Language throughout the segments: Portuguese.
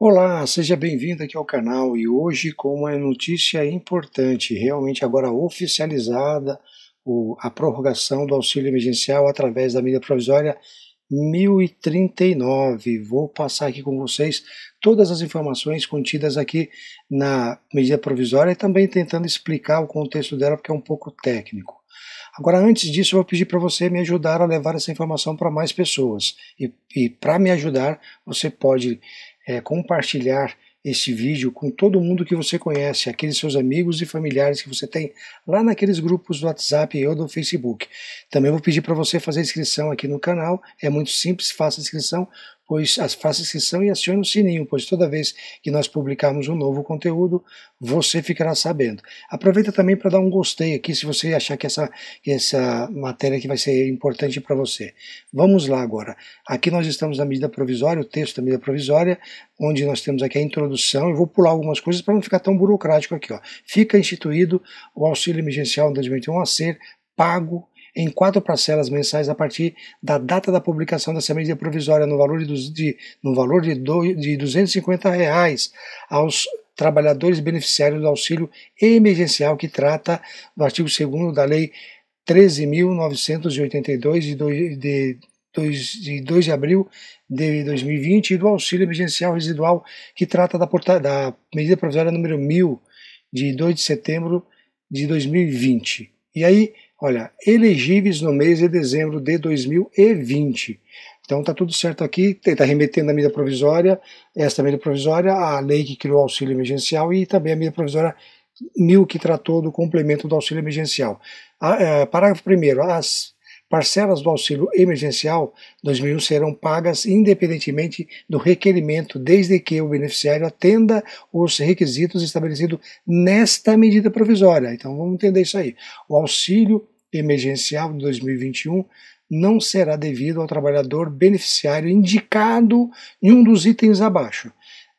Olá, seja bem-vindo aqui ao canal e hoje com uma notícia importante, realmente agora oficializada, a prorrogação do auxílio emergencial através da medida provisória 1039. Vou passar aqui com vocês todas as informações contidas aqui na medida provisória e também tentando explicar o contexto dela porque é um pouco técnico. Agora, antes disso, eu vou pedir para você me ajudar a levar essa informação para mais pessoas. E, e para me ajudar, você pode é, compartilhar este vídeo com todo mundo que você conhece, aqueles seus amigos e familiares que você tem lá naqueles grupos do WhatsApp ou do Facebook. Também vou pedir para você fazer inscrição aqui no canal, é muito simples, faça inscrição, pois faça inscrição e acione o sininho, pois toda vez que nós publicarmos um novo conteúdo, você ficará sabendo. Aproveita também para dar um gostei aqui se você achar que essa, essa matéria aqui vai ser importante para você. Vamos lá agora. Aqui nós estamos na medida provisória, o texto da medida provisória, onde nós temos aqui a introdução. Eu vou pular algumas coisas para não ficar tão burocrático aqui. Ó. Fica instituído o auxílio emergencial 2021 a ser pago em quatro parcelas mensais a partir da data da publicação dessa medida provisória, no valor de, de, no valor de, do, de R$ 250 reais aos trabalhadores beneficiários do auxílio emergencial que trata do artigo 2 da Lei 13.982 de, 2, de de de abril de 2020 e do auxílio emergencial residual que trata da, porta, da medida provisória número 1000 de 2 de setembro de 2020. E aí olha, elegíveis no mês de dezembro de 2020. Então está tudo certo aqui, está remetendo a medida provisória, esta medida provisória, a lei que criou o auxílio emergencial e também a medida provisória mil que tratou do complemento do auxílio emergencial. A, ah, a, é, parágrafo 1 as parcelas do auxílio emergencial 2001 serão pagas independentemente do requerimento, desde que o beneficiário atenda os requisitos estabelecidos nesta medida provisória. Então vamos entender isso aí. O auxílio emergencial de 2021 não será devido ao trabalhador beneficiário indicado em um dos itens abaixo.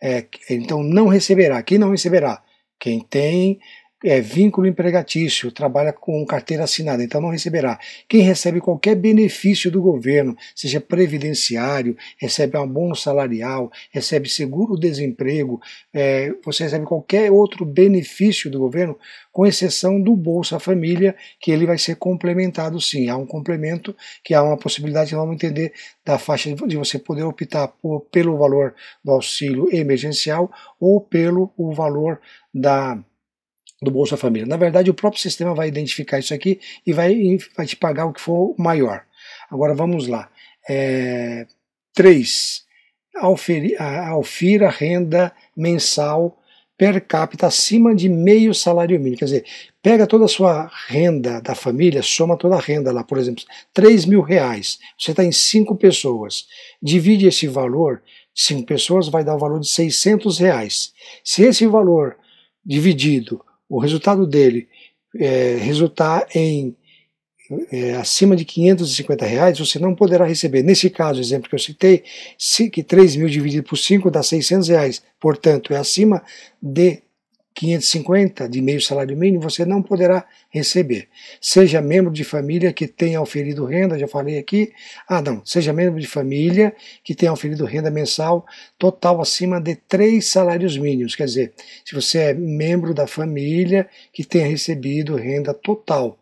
É, então não receberá. Quem não receberá? Quem tem é, vínculo empregatício, trabalha com carteira assinada, então não receberá. Quem recebe qualquer benefício do governo, seja previdenciário, recebe um bônus salarial, recebe seguro-desemprego, é, você recebe qualquer outro benefício do governo, com exceção do Bolsa Família, que ele vai ser complementado sim. Há um complemento que há uma possibilidade, vamos entender, da faixa de você poder optar por, pelo valor do auxílio emergencial ou pelo o valor da do Bolsa Família. Na verdade, o próprio sistema vai identificar isso aqui e vai, vai te pagar o que for maior. Agora vamos lá. É, 3. Alfira renda mensal per capita acima de meio salário mínimo. Quer dizer, pega toda a sua renda da família, soma toda a renda lá, por exemplo, 3 mil reais. Você está em 5 pessoas. Divide esse valor, 5 pessoas vai dar o valor de 600 reais. Se esse valor dividido o resultado dele é, resultar em é, acima de 550 reais, você não poderá receber. Nesse caso, exemplo que eu citei, que 3 mil dividido por 5 dá 600 reais. Portanto, é acima de 550 de meio salário mínimo você não poderá receber. Seja membro de família que tenha oferido renda, já falei aqui. Ah, não, seja membro de família que tenha oferido renda mensal total acima de três salários mínimos. Quer dizer, se você é membro da família que tenha recebido renda total,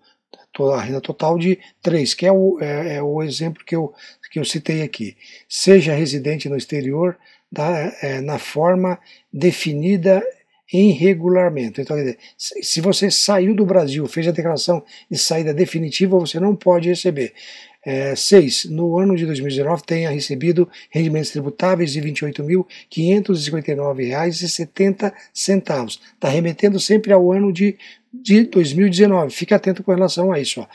a renda total de três, que é o, é, é o exemplo que eu, que eu citei aqui. Seja residente no exterior, da, é, na forma definida irregularmente. Então, dizer, se você saiu do Brasil, fez a declaração de saída definitiva, você não pode receber. 6. É, no ano de 2019, tenha recebido rendimentos tributáveis de R$ 28.559,70. Está remetendo sempre ao ano de, de 2019. Fique atento com relação a isso. Ó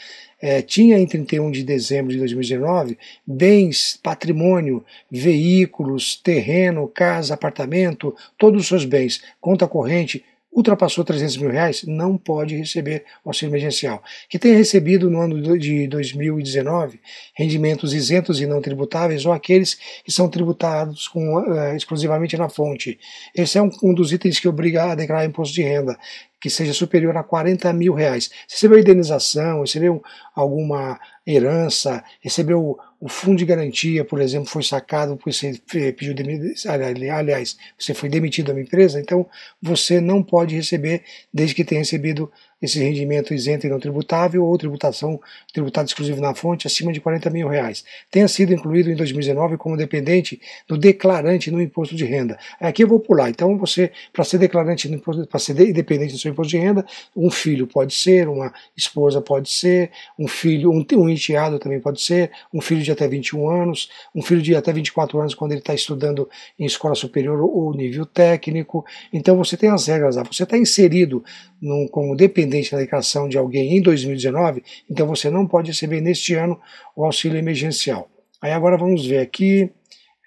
é, tinha em 31 de dezembro de 2019 bens, patrimônio, veículos, terreno, casa, apartamento, todos os seus bens, conta corrente, ultrapassou 300 mil reais, não pode receber auxílio emergencial. Que tenha recebido no ano de 2019 rendimentos isentos e não tributáveis ou aqueles que são tributados com, uh, exclusivamente na fonte. Esse é um, um dos itens que obriga a declarar imposto de renda que seja superior a 40 mil reais. Recebeu indenização, recebeu alguma herança, recebeu o fundo de garantia, por exemplo, foi sacado porque você pediu demissão, aliás, você foi demitido da empresa, então você não pode receber desde que tenha recebido esse rendimento isento e não tributável ou tributação tributado exclusivo na fonte acima de 40 mil reais, tenha sido incluído em 2019 como dependente do declarante no imposto de renda. Aqui eu vou pular. Então, você, para ser declarante no imposto, para ser independente do seu imposto de renda, um filho pode ser, uma esposa pode ser, um filho, um, um enteado também pode ser, um filho de até 21 anos, um filho de até 24 anos quando ele está estudando em escola superior ou nível técnico. Então, você tem as regras lá. Você está inserido num, como dependente dependente da de alguém em 2019, então você não pode receber neste ano o auxílio emergencial. Aí agora vamos ver aqui,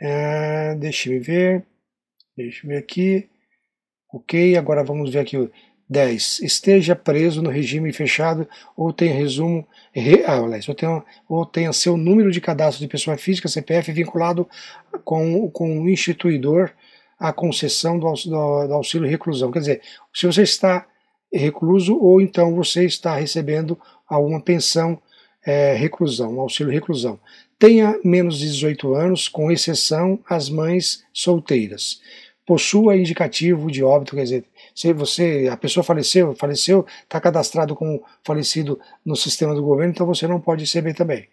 é, deixa eu ver, deixa eu ver aqui, ok, agora vamos ver aqui 10. Esteja preso no regime fechado ou tenha resumo, re, ah, aliás, ou, tenha, ou tenha seu número de cadastro de pessoa física, CPF, vinculado com, com o instituidor a concessão do, do, do auxílio reclusão. Quer dizer, se você está recluso, ou então você está recebendo alguma pensão é, reclusão, auxílio reclusão. Tenha menos de 18 anos, com exceção as mães solteiras. Possua indicativo de óbito, quer dizer, se você, a pessoa faleceu, faleceu, está cadastrado como falecido no sistema do governo, então você não pode receber também.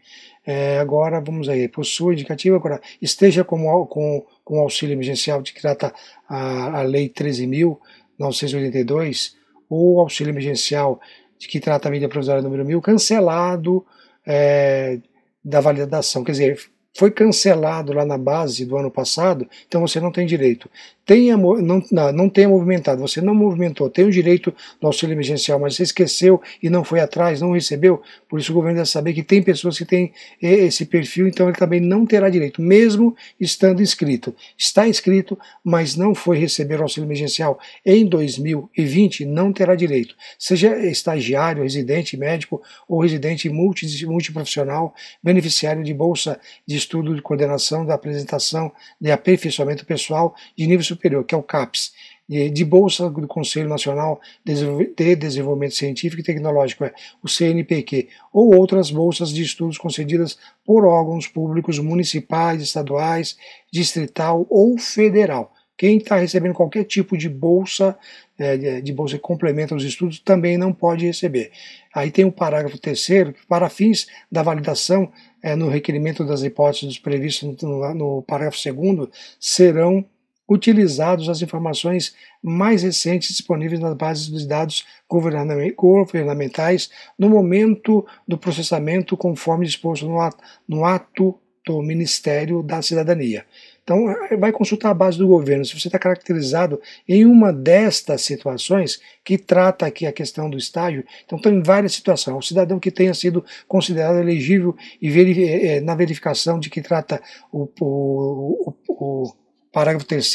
É, agora, vamos aí, possua indicativo, agora esteja com, com, com auxílio emergencial de que trata a, a Lei 13.982, ou auxílio emergencial de que trata a medida provisória número 1000, cancelado é, da validação. Quer dizer, foi cancelado lá na base do ano passado, então você não tem direito tenha, não, não tenha movimentado, você não movimentou, tem o direito do auxílio emergencial, mas você esqueceu e não foi atrás, não recebeu, por isso o governo deve saber que tem pessoas que têm esse perfil, então ele também não terá direito, mesmo estando inscrito. Está inscrito, mas não foi receber o auxílio emergencial em 2020, não terá direito. Seja estagiário, residente médico ou residente multi, multiprofissional, beneficiário de bolsa de estudo de coordenação da apresentação de aperfeiçoamento pessoal de nível Superior, que é o CAPES, é de Bolsa do Conselho Nacional de Desenvolvimento Científico e Tecnológico, é o CNPq, ou outras bolsas de estudos concedidas por órgãos públicos municipais, estaduais, distrital ou federal. Quem está recebendo qualquer tipo de bolsa, é, de bolsa que complementa os estudos, também não pode receber. Aí tem o parágrafo terceiro, que para fins da validação no requerimento das hipóteses previstas no parágrafo segundo, serão utilizados as informações mais recentes disponíveis nas bases de dados governamentais no momento do processamento, conforme disposto no ato, no ato do Ministério da Cidadania. Então, eh, vai consultar a base do governo. Se você está caracterizado em uma destas situações, que trata aqui a questão do estágio, então tem várias situações. O cidadão que tenha sido considerado elegível e eh, eh, na verificação de que trata o, o, o, o Parágrafo 3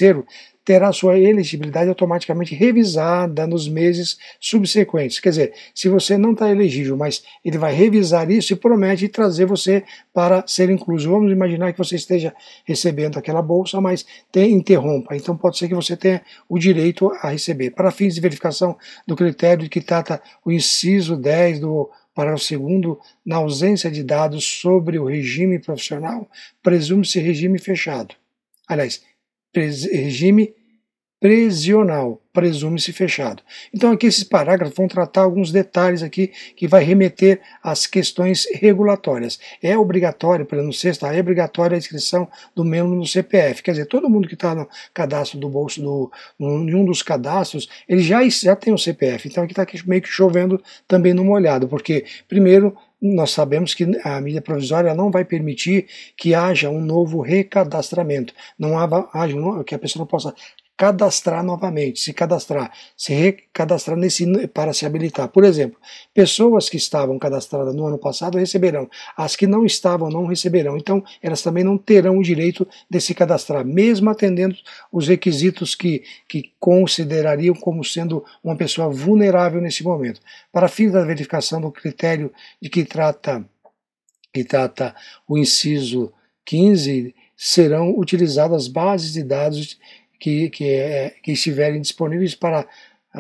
terá sua elegibilidade automaticamente revisada nos meses subsequentes. Quer dizer, se você não está elegível, mas ele vai revisar isso e promete trazer você para ser incluso. Vamos imaginar que você esteja recebendo aquela bolsa, mas tem, interrompa. Então pode ser que você tenha o direito a receber. Para fins de verificação do critério que trata o inciso 10 do Parágrafo segundo, na ausência de dados sobre o regime profissional, presume-se regime fechado. Aliás, regime presional, presume-se fechado. Então aqui esses parágrafos vão tratar alguns detalhes aqui que vai remeter às questões regulatórias. É obrigatório, para não ser, está, é obrigatória a inscrição do membro no CPF. Quer dizer, todo mundo que está no cadastro do bolso, do, em um dos cadastros, ele já, já tem o CPF. Então aqui está meio que chovendo também numa molhado, porque primeiro nós sabemos que a medida provisória não vai permitir que haja um novo recadastramento, não haja que a pessoa não possa cadastrar novamente, se cadastrar, se recadastrar nesse, para se habilitar. Por exemplo, pessoas que estavam cadastradas no ano passado receberão, as que não estavam não receberão. Então, elas também não terão o direito de se cadastrar, mesmo atendendo os requisitos que, que considerariam como sendo uma pessoa vulnerável nesse momento. Para fim da verificação do critério de que trata, que trata o inciso 15, serão utilizadas bases de dados que, que, é, que estiverem disponíveis para,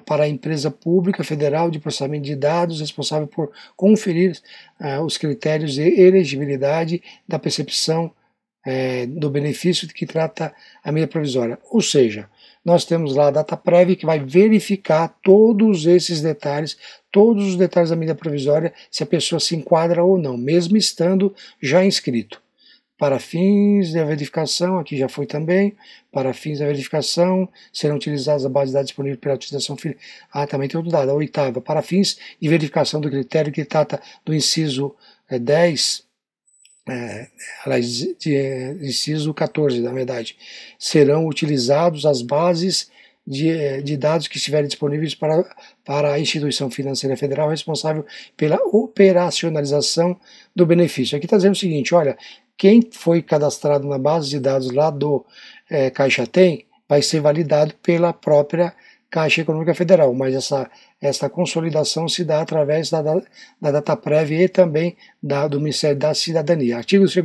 para a empresa pública federal de processamento de dados responsável por conferir eh, os critérios de elegibilidade da percepção eh, do benefício de que trata a medida provisória. Ou seja, nós temos lá a data prévia que vai verificar todos esses detalhes, todos os detalhes da medida provisória, se a pessoa se enquadra ou não, mesmo estando já inscrito. Para fins de verificação, aqui já foi também, para fins de verificação, serão utilizadas a base de dados disponível pela utilização filha. Ah, também tem outro dado, a oitava. Para fins de verificação do critério que trata do inciso é, 10, é, de, de, eh, inciso 14, na verdade, serão utilizados as bases de, eh, de dados que estiverem disponíveis para, para a instituição financeira federal responsável pela operacionalização do benefício. Aqui está dizendo o seguinte: olha, quem foi cadastrado na base de dados lá do é, Caixa Tem vai ser validado pela própria Caixa Econômica Federal, mas essa, essa consolidação se dá através da, da, data prévia e também da, do Ministério da Cidadania. Artigo 2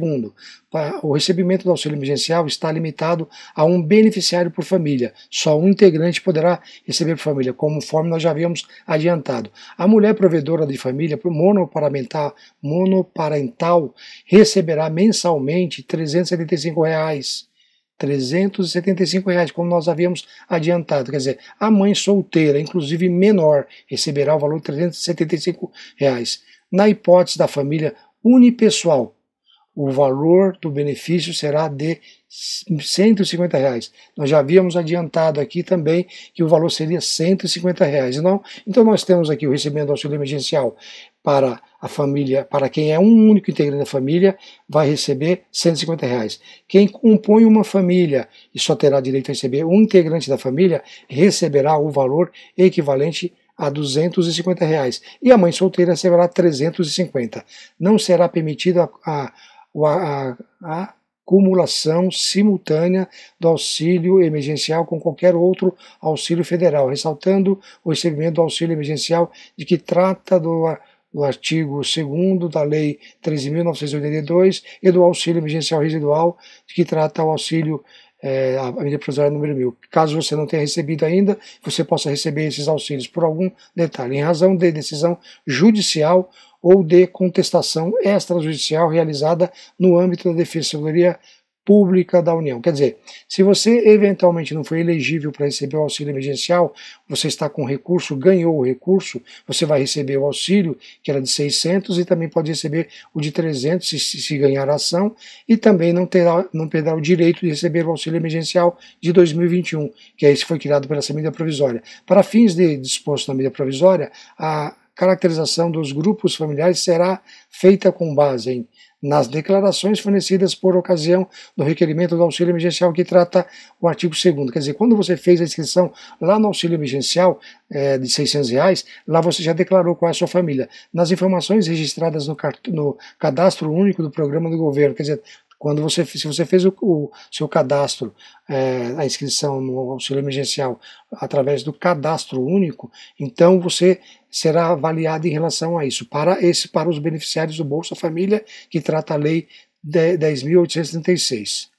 o recebimento do auxílio emergencial está limitado a um beneficiário por família. Só um integrante poderá receber por família, conforme nós já havíamos adiantado. A mulher provedora de família monoparental, monoparental receberá mensalmente R$ 375. Reais 375 reais, como nós havíamos adiantado. Quer dizer, a mãe solteira, inclusive menor, receberá o valor de 375 reais. Na hipótese da família unipessoal, o valor do benefício será de 150 reais. Nós já havíamos adiantado aqui também que o valor seria 150 reais. Não? Então nós temos aqui o recebimento do auxílio emergencial para a família, para quem é um único integrante da família, vai receber 150 reais. Quem compõe uma família e só terá direito a receber um integrante da família, receberá o valor equivalente a 250 reais. E a mãe solteira receberá 350. Não será permitida a, a, a acumulação simultânea do auxílio emergencial com qualquer outro auxílio federal, ressaltando o recebimento do auxílio emergencial de que trata do do artigo 2 da Lei 13.982 e do auxílio emergencial residual, que trata o auxílio é, a medida provisória número 1000. Caso você não tenha recebido ainda, você possa receber esses auxílios por algum detalhe, em razão de decisão judicial ou de contestação extrajudicial realizada no âmbito da Defensoria pública da União. Quer dizer, se você eventualmente não foi elegível para receber o auxílio emergencial, você está com recurso, ganhou o recurso, você vai receber o auxílio, que era de 600, e também pode receber o de 300 se, se ganhar a ação, e também não terá, não perderá o direito de receber o auxílio emergencial de 2021, que é esse que foi criado pela medida provisória. Para fins de disposto na medida provisória, a caracterização dos grupos familiares será feita com base em nas declarações fornecidas por ocasião do requerimento do auxílio emergencial que trata o artigo 2 Quer dizer, quando você fez a inscrição lá no auxílio emergencial é, de 600 reais, lá você já declarou qual é a sua família. Nas informações registradas no, no cadastro único do programa do governo, quer dizer, quando você, se você fez o, o seu cadastro, é, a inscrição no auxílio emergencial através do cadastro único, então você será avaliado em relação a isso. Para esse, para os beneficiários do Bolsa Família, que trata a lei 10.836.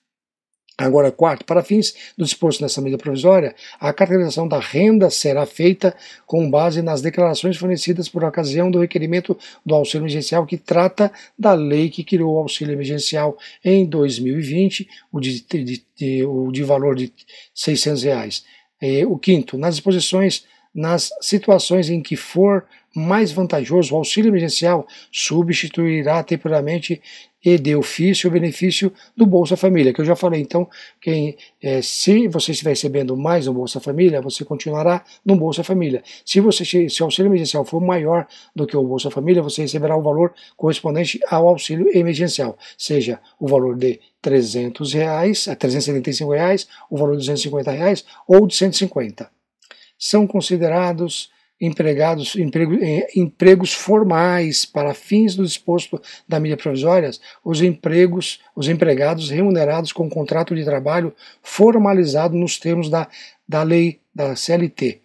Agora, quarto, para fins do disposto nessa medida provisória, a caracterização da renda será feita com base nas declarações fornecidas por ocasião do requerimento do auxílio emergencial que trata da lei que criou o auxílio emergencial em 2020, o de, de, de, o de valor de R$ 600. Reais. É, o quinto, nas disposições nas situações em que for mais vantajoso, o auxílio emergencial substituirá temporariamente e de ofício o benefício do Bolsa Família, que eu já falei. Então, quem, é, se você estiver recebendo mais no Bolsa Família, você continuará no Bolsa Família. Se, você, se o auxílio emergencial for maior do que o Bolsa Família, você receberá o valor correspondente ao auxílio emergencial, seja o valor de 300 reais, é, reais, o valor de 250 reais ou de 150 são considerados empregados emprego, eh, empregos formais para fins do disposto da medida provisória, os empregos, os empregados remunerados com contrato de trabalho formalizado nos termos da, da lei da CLT,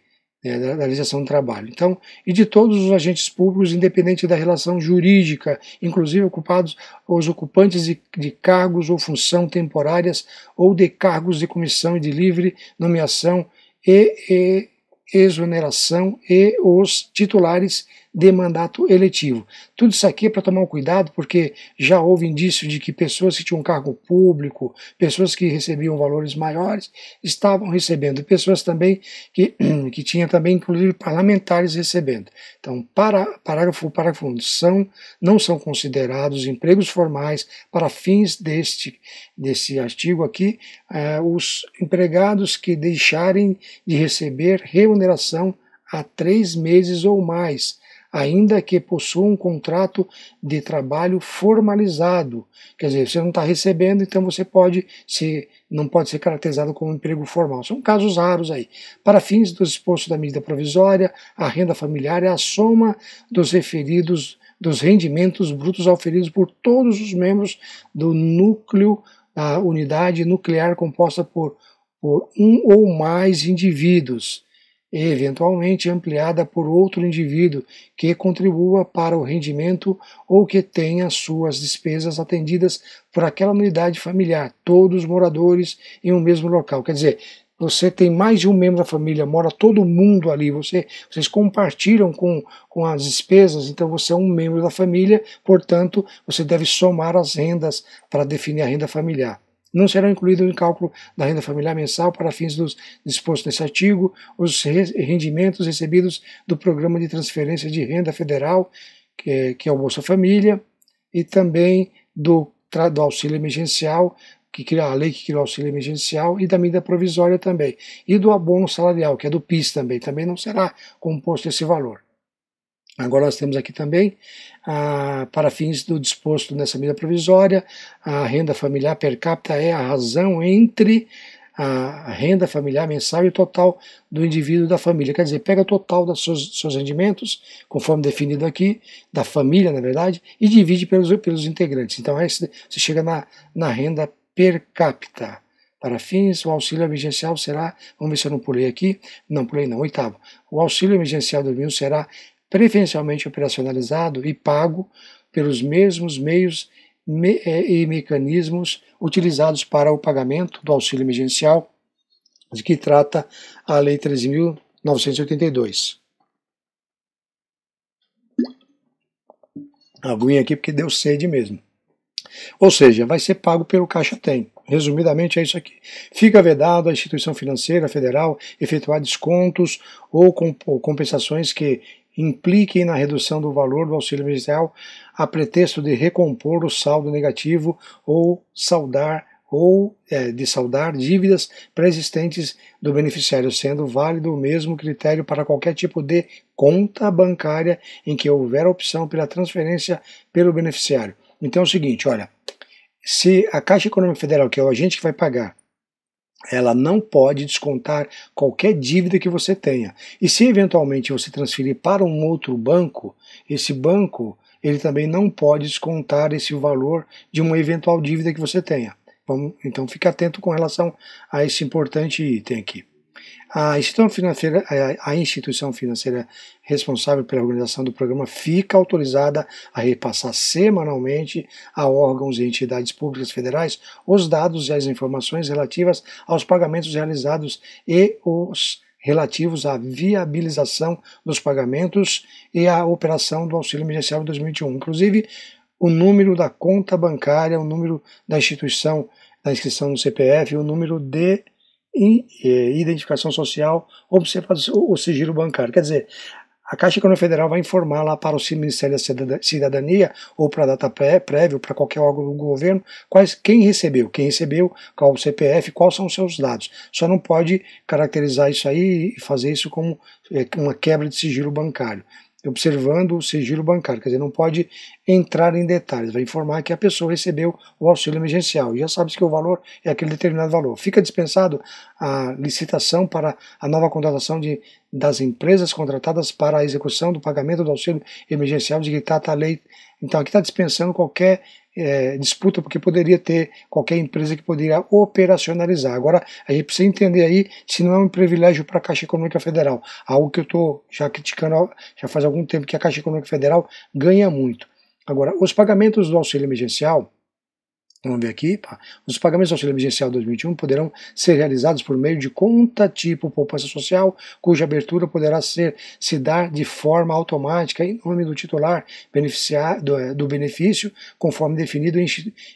né, da, legislação do trabalho. Então, e de todos os agentes públicos, independente da relação jurídica, inclusive ocupados os ocupantes de, de cargos ou função temporárias ou de cargos de comissão e de livre nomeação e, e exoneração e os titulares de mandato eletivo. Tudo isso aqui é para tomar um cuidado, porque já houve indício de que pessoas que tinham cargo público, pessoas que recebiam valores maiores, estavam recebendo, pessoas também que, que tinham também, inclusive, parlamentares recebendo. Então, para, parágrafo, parágrafo 1, são, não são considerados empregos formais para fins deste, desse artigo aqui, eh, os empregados que deixarem de receber reuniões remuneração há três meses ou mais, ainda que possua um contrato de trabalho formalizado. Quer dizer, você não está recebendo, então você pode ser, não pode ser caracterizado como um emprego formal. São casos raros aí. Para fins dos expostos da medida provisória, a renda familiar é a soma dos referidos dos rendimentos brutos oferidos por todos os membros do núcleo da unidade nuclear composta por, por um ou mais indivíduos e eventualmente ampliada por outro indivíduo que contribua para o rendimento ou que tenha suas despesas atendidas por aquela unidade familiar, todos moradores em um mesmo local. Quer dizer, você tem mais de um membro da família, mora todo mundo ali, você, vocês compartilham com, com as despesas, então você é um membro da família, portanto, você deve somar as rendas para definir a renda familiar. Não serão incluídos no cálculo da renda familiar mensal para fins dos dispostos nesse artigo os rendimentos recebidos do Programa de Transferência de Renda Federal, que é, que é o Bolsa Família, e também do, do auxílio emergencial, que criou a lei que criou o auxílio emergencial e da medida provisória também, e do abono salarial, que é do PIS também, também não será composto esse valor. Agora nós temos aqui também, ah, para fins do disposto nessa medida provisória, a renda familiar per capita é a razão entre a renda familiar mensal e o total do indivíduo da família. Quer dizer, pega o total dos seus, seus rendimentos, conforme definido aqui, da família, na verdade, e divide pelos, pelos integrantes. Então, aí você chega na, na renda per capita. Para fins, o auxílio emergencial será, vamos ver se eu não pulei aqui, não pulei não, oitavo. O auxílio emergencial mil será preferencialmente operacionalizado e pago pelos mesmos meios me é, e mecanismos utilizados para o pagamento do auxílio emergencial, de que trata a Lei 13.982. Aguinha aqui porque deu sede mesmo. Ou seja, vai ser pago pelo Caixa Tem. Resumidamente é isso aqui. Fica vedado à instituição financeira federal efetuar descontos ou, compensações que impliquem na redução do valor do auxílio emergencial a pretexto de recompor o saldo negativo ou saldar ou é, de saldar dívidas pré-existentes do beneficiário, sendo válido o mesmo critério para qualquer tipo de conta bancária em que houver opção pela transferência pelo beneficiário. Então é o seguinte, olha, se a Caixa Econômica Federal, que é o agente que vai pagar, ela não pode descontar qualquer dívida que você tenha. E se eventualmente você transferir para um outro banco, esse banco ele também não pode descontar esse valor de uma eventual dívida que você tenha. então fique atento com relação a esse importante item aqui. A instituição financeira, a instituição financeira responsável pela organização do programa fica autorizada a repassar semanalmente a órgãos e entidades públicas federais os dados e as informações relativas aos pagamentos realizados e os relativos à viabilização dos pagamentos e à operação do auxílio emergencial de 2021, inclusive o número da conta bancária, o número da instituição, da inscrição no CPF, o número de identificação social, observado o sigilo bancário. Quer dizer, a Caixa Econômica Federal vai informar lá para o Ministério da Cidadania ou para a data pré, prévia ou para qualquer órgão do governo quais, quem recebeu, quem recebeu, qual o CPF, quais são os seus dados. Só não pode caracterizar isso aí e fazer isso como é, uma quebra de sigilo bancário observando o sigilo bancário, quer dizer, não pode entrar em detalhes, vai informar que a pessoa recebeu o auxílio emergencial, e já sabe que o valor é aquele determinado valor. Fica dispensado a licitação para a nova contratação de, das empresas contratadas para a execução do pagamento do auxílio emergencial de que trata tá, tá a lei. Então, aqui está dispensando qualquer é, disputa, porque poderia ter qualquer empresa que poderia operacionalizar. Agora, a gente precisa entender aí se não é um privilégio para a Caixa Econômica Federal, algo que eu estou já criticando já faz algum tempo, que a Caixa Econômica Federal ganha muito. Agora, os pagamentos do auxílio emergencial, Vamos ver aqui. Os pagamentos do auxílio emergencial 2021 poderão ser realizados por meio de conta tipo poupança social, cuja abertura poderá ser se dar de forma automática em nome do titular beneficiado eh, do, benefício, conforme definido em,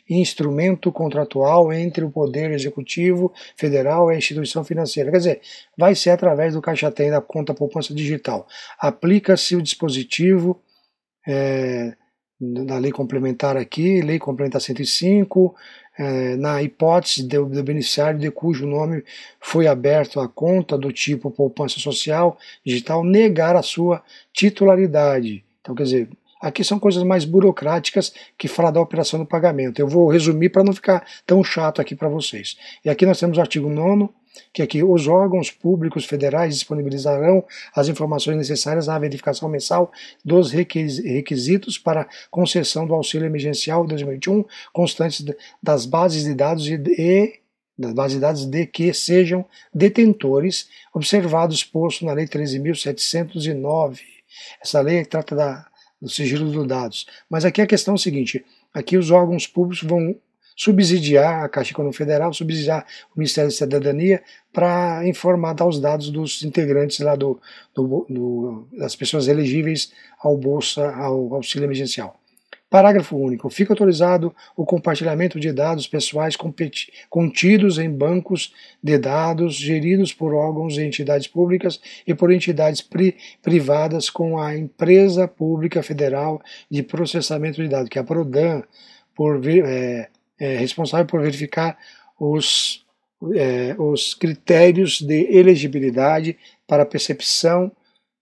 em instrumento contratual entre o Poder Executivo Federal e a instituição financeira. Quer dizer, vai ser através do caixa tem da conta poupança digital. Aplica-se o dispositivo. É, da lei complementar aqui, lei complementar 105, é, na hipótese do, do, beneficiário de cujo nome foi aberto a conta do tipo poupança social digital negar a sua titularidade. Então, quer dizer, aqui são coisas mais burocráticas que falar da operação do pagamento. Eu vou resumir para não ficar tão chato aqui para vocês. E aqui nós temos o artigo 9 que aqui os órgãos públicos federais disponibilizarão as informações necessárias à verificação mensal dos requisitos para concessão do auxílio emergencial 2021, constantes das bases de dados e, das bases de dados de que sejam detentores, observados posto na Lei 13.709. Essa lei trata da, do sigilo dos dados. Mas aqui a questão é a seguinte: aqui os órgãos públicos vão subsidiar a Caixa Econômica Federal, subsidiar o Ministério da Cidadania para informar, dar os dados dos integrantes lá do, do, do, das pessoas elegíveis ao Bolsa, ao auxílio emergencial. Parágrafo único. Fica autorizado o compartilhamento de dados pessoais contidos em bancos de dados geridos por órgãos e entidades públicas e por entidades pri privadas com a Empresa Pública Federal de Processamento de Dados, que é a PRODAN, por, é, é, responsável por verificar os, é, os critérios de elegibilidade para a percepção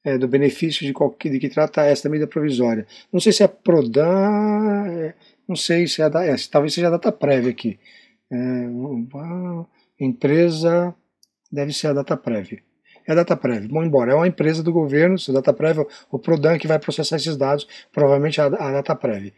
é, do benefício de, qualquer, de que trata esta medida provisória. Não sei se é Prodan, é, não sei se é, da, é talvez seja a data prévia aqui. É, empresa deve ser a data prévia é a Dataprev. Bom, embora é uma empresa do governo, se o é Dataprev, o Prodan é que vai processar esses dados, provavelmente a, a Dataprev.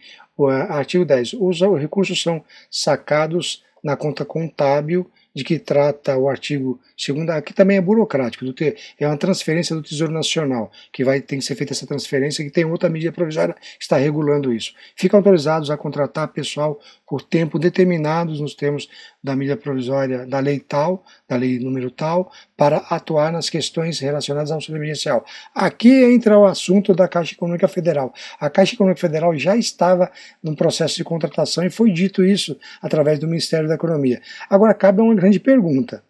artigo 10. os recursos são sacados na conta contábil de que trata o artigo 2, aqui também é burocrático, do ter é uma transferência do Tesouro Nacional, que vai tem que ser feita essa transferência, que tem outra medida provisória que está regulando isso. Ficam autorizados a contratar pessoal por tempo determinados nos termos da medida provisória da lei tal, da lei número tal, para atuar nas questões relacionadas ao auxílio emergencial. Aqui entra o assunto da Caixa Econômica Federal. A Caixa Econômica Federal já estava num processo de contratação e foi dito isso através do Ministério da Economia. Agora cabe a uma grande pergunta.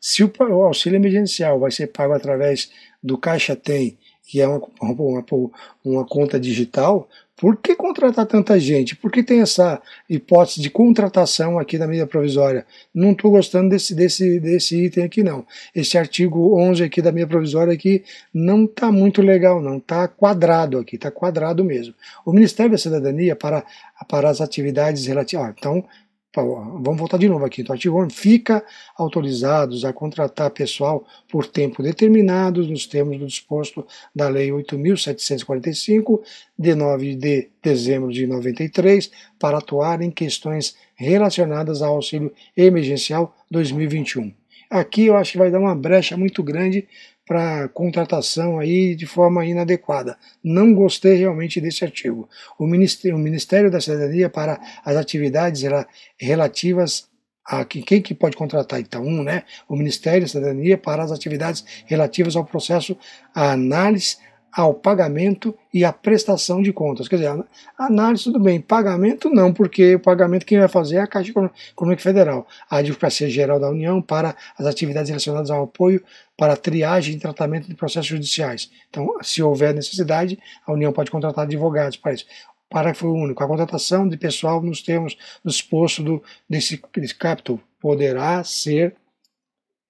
Se o, auxílio emergencial vai ser pago através do Caixa Tem, que é uma, uma, uma conta digital, por que contratar tanta gente? Por que tem essa hipótese de contratação aqui da medida provisória? Não estou gostando desse, desse, desse item aqui, não. Esse artigo 11 aqui da medida provisória aqui não está muito legal, não. Está quadrado aqui, está quadrado mesmo. O Ministério da Cidadania, para, para as atividades relativas... Ah, então, ah, vamos voltar de novo aqui. Então, o artigo fica autorizados a contratar pessoal por tempo determinado nos termos do disposto da Lei 8.745, de 9 de dezembro de 93, para atuar em questões relacionadas ao auxílio emergencial 2021. Aqui eu acho que vai dar uma brecha muito grande para contratação aí de forma inadequada. Não gostei realmente desse artigo. O Ministério, o Ministério da Cidadania para as atividades relativas a quem que pode contratar Itaú, então, né? O Ministério da Cidadania para as atividades relativas ao processo, à análise, ao pagamento e à prestação de contas. Quer dizer, análise tudo bem, pagamento não, porque o pagamento quem vai fazer é a Caixa Econômica Federal, a Advocacia Geral da União para as atividades relacionadas ao apoio para triagem e tratamento de processos judiciais. Então, se houver necessidade, a União pode contratar advogados para isso. Parágrafo único. A contratação de pessoal nos termos do exposto desse, desse capítulo poderá ser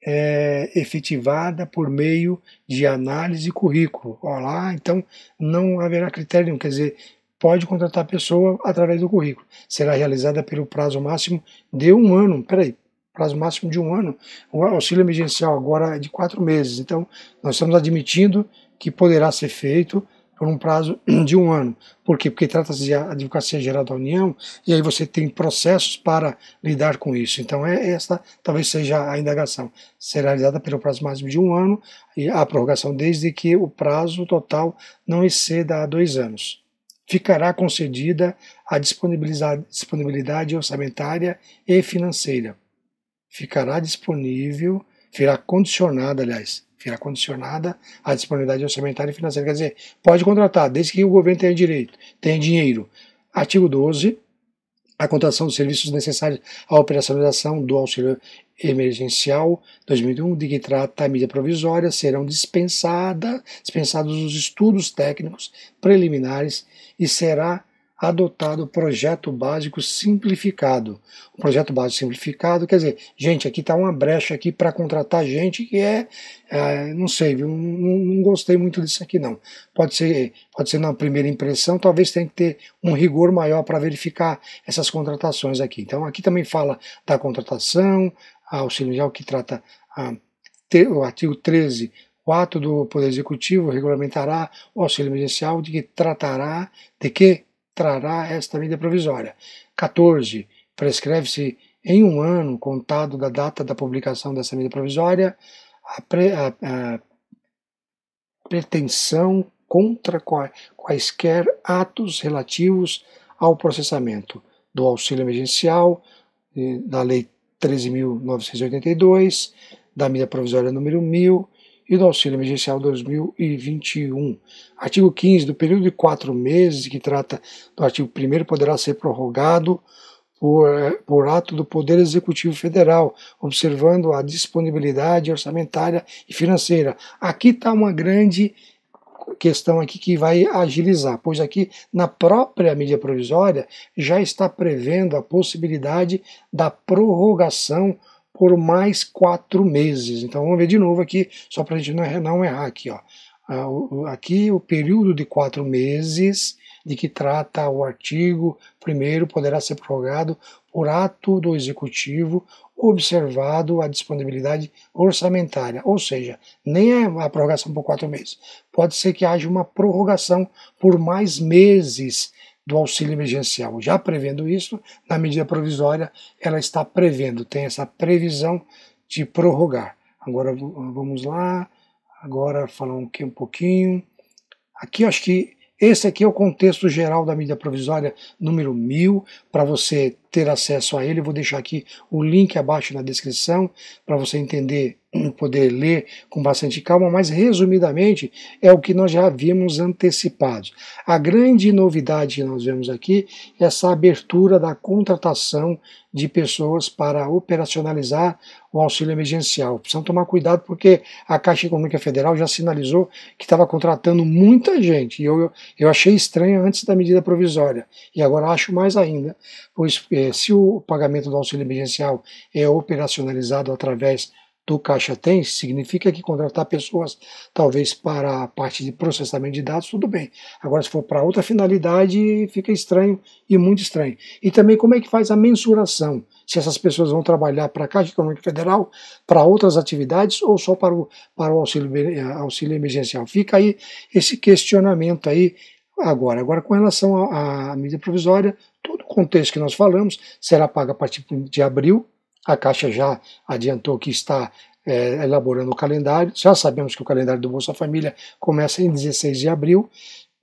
é, efetivada por meio de análise de currículo. Olá, então não haverá critério nenhum, quer dizer, pode contratar a pessoa através do currículo. Será realizada pelo prazo máximo de um ano. Peraí, prazo máximo de um ano. O auxílio emergencial agora é de quatro meses, então nós estamos admitindo que poderá ser feito por um prazo de um ano. Por quê? Porque trata-se de Advocacia Geral da União e aí você tem processos para lidar com isso. Então, é esta talvez seja a indagação. Será realizada pelo prazo máximo de um ano e a prorrogação desde que o prazo total não exceda a dois anos. Ficará concedida a disponibilidade orçamentária e financeira ficará disponível, ficará condicionada, aliás, ficará condicionada à disponibilidade orçamentária e financeira. Quer dizer, pode contratar, desde que o governo tenha direito, tenha dinheiro. Artigo 12. A contratação dos serviços necessários à operacionalização do auxílio emergencial 2001, de que trata a mídia provisória, serão dispensada, dispensados os estudos técnicos preliminares e será adotado o projeto básico simplificado. O projeto básico simplificado, quer dizer, gente, aqui está uma brecha aqui para contratar gente que é, é não sei, viu, não, não, gostei muito disso aqui não. Pode ser, pode ser na primeira impressão, talvez tenha que ter um rigor maior para verificar essas contratações aqui. Então, aqui também fala da contratação, auxílio legal que trata a, o artigo 13 o ato do Poder Executivo regulamentará o auxílio emergencial de que tratará de que trará esta medida provisória. 14. Prescreve-se em um ano contado da data da publicação dessa medida provisória a, pre, a, a pretensão contra quaisquer atos relativos ao processamento do auxílio emergencial, eh, da Lei 13.982, da medida provisória número 1000, e do Auxílio Emergencial 2021. Artigo 15. Do período de quatro meses que trata do artigo 1 poderá ser prorrogado por, eh, por ato do Poder Executivo Federal, observando a disponibilidade orçamentária e financeira. Aqui está uma grande questão aqui que vai agilizar, pois aqui na própria mídia provisória já está prevendo a possibilidade da prorrogação por mais quatro meses. Então vamos ver de novo aqui, só para a gente não errar aqui. Ó. Ah, aqui o período de quatro meses de que trata o artigo primeiro poderá ser prorrogado por ato do Executivo observado a disponibilidade orçamentária, ou seja, nem é a prorrogação por quatro meses. Pode ser que haja uma prorrogação por mais meses do auxílio emergencial. Já prevendo isso, na medida provisória, ela está prevendo, tem essa previsão de prorrogar. Agora vamos lá, agora falar aqui um pouquinho. Aqui acho que esse aqui é o contexto geral da medida provisória número 1000, para você ter acesso a ele, vou deixar aqui o link abaixo na descrição para você entender, hum, poder ler com bastante calma, mas resumidamente é o que nós já havíamos antecipado. A grande novidade que nós vemos aqui é essa abertura da contratação de pessoas para operacionalizar o auxílio emergencial. Precisamos tomar cuidado porque a Caixa Econômica Federal já sinalizou que estava contratando muita gente. E eu, eu achei estranho antes da medida provisória. E agora acho mais ainda, pois é, se o pagamento do auxílio emergencial é operacionalizado através do Caixa tem, significa que contratar pessoas, talvez para a parte de processamento de dados, tudo bem. Agora, se for para outra finalidade, fica estranho e muito estranho. E também como é que faz a mensuração? Se essas pessoas vão trabalhar para a Caixa Econômica Federal, para outras atividades ou só para o, para o auxílio, eh, auxílio emergencial? Fica aí esse questionamento aí Agora, agora com relação à, à medida provisória, todo o contexto que nós falamos será pago a partir de abril. A Caixa já adiantou que está é, elaborando o calendário. Já sabemos que o calendário do Bolsa Família começa em 16 de abril.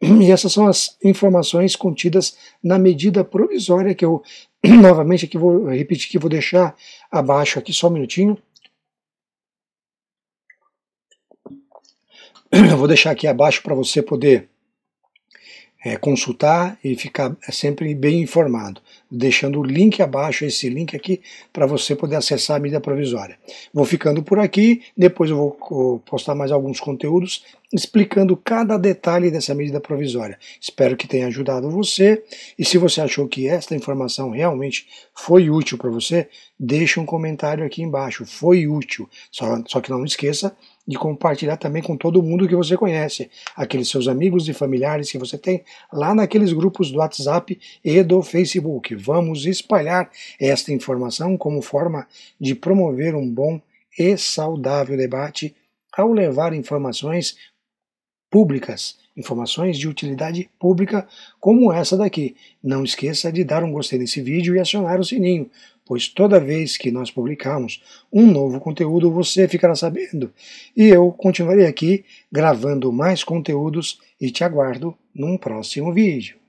E essas são as informações contidas na medida provisória que eu novamente aqui vou repetir que vou deixar abaixo aqui só um minutinho. Eu vou deixar aqui abaixo para você poder é, consultar e ficar sempre bem informado, deixando o link abaixo, esse link aqui, para você poder acessar a mídia provisória. Vou ficando por aqui, depois eu vou postar mais alguns conteúdos explicando cada detalhe dessa medida provisória. Espero que tenha ajudado você e se você achou que esta informação realmente foi útil para você, deixe um comentário aqui embaixo, foi útil. Só, só que não esqueça de compartilhar também com todo mundo que você conhece, aqueles seus amigos e familiares que você tem lá naqueles grupos do WhatsApp e do Facebook. Vamos espalhar esta informação como forma de promover um bom e saudável debate ao levar informações públicas, informações de utilidade pública como essa daqui. Não esqueça de dar um gostei nesse vídeo e acionar o sininho pois toda vez que nós publicarmos um novo conteúdo, você ficará sabendo. E eu continuarei aqui gravando mais conteúdos e te aguardo num próximo vídeo.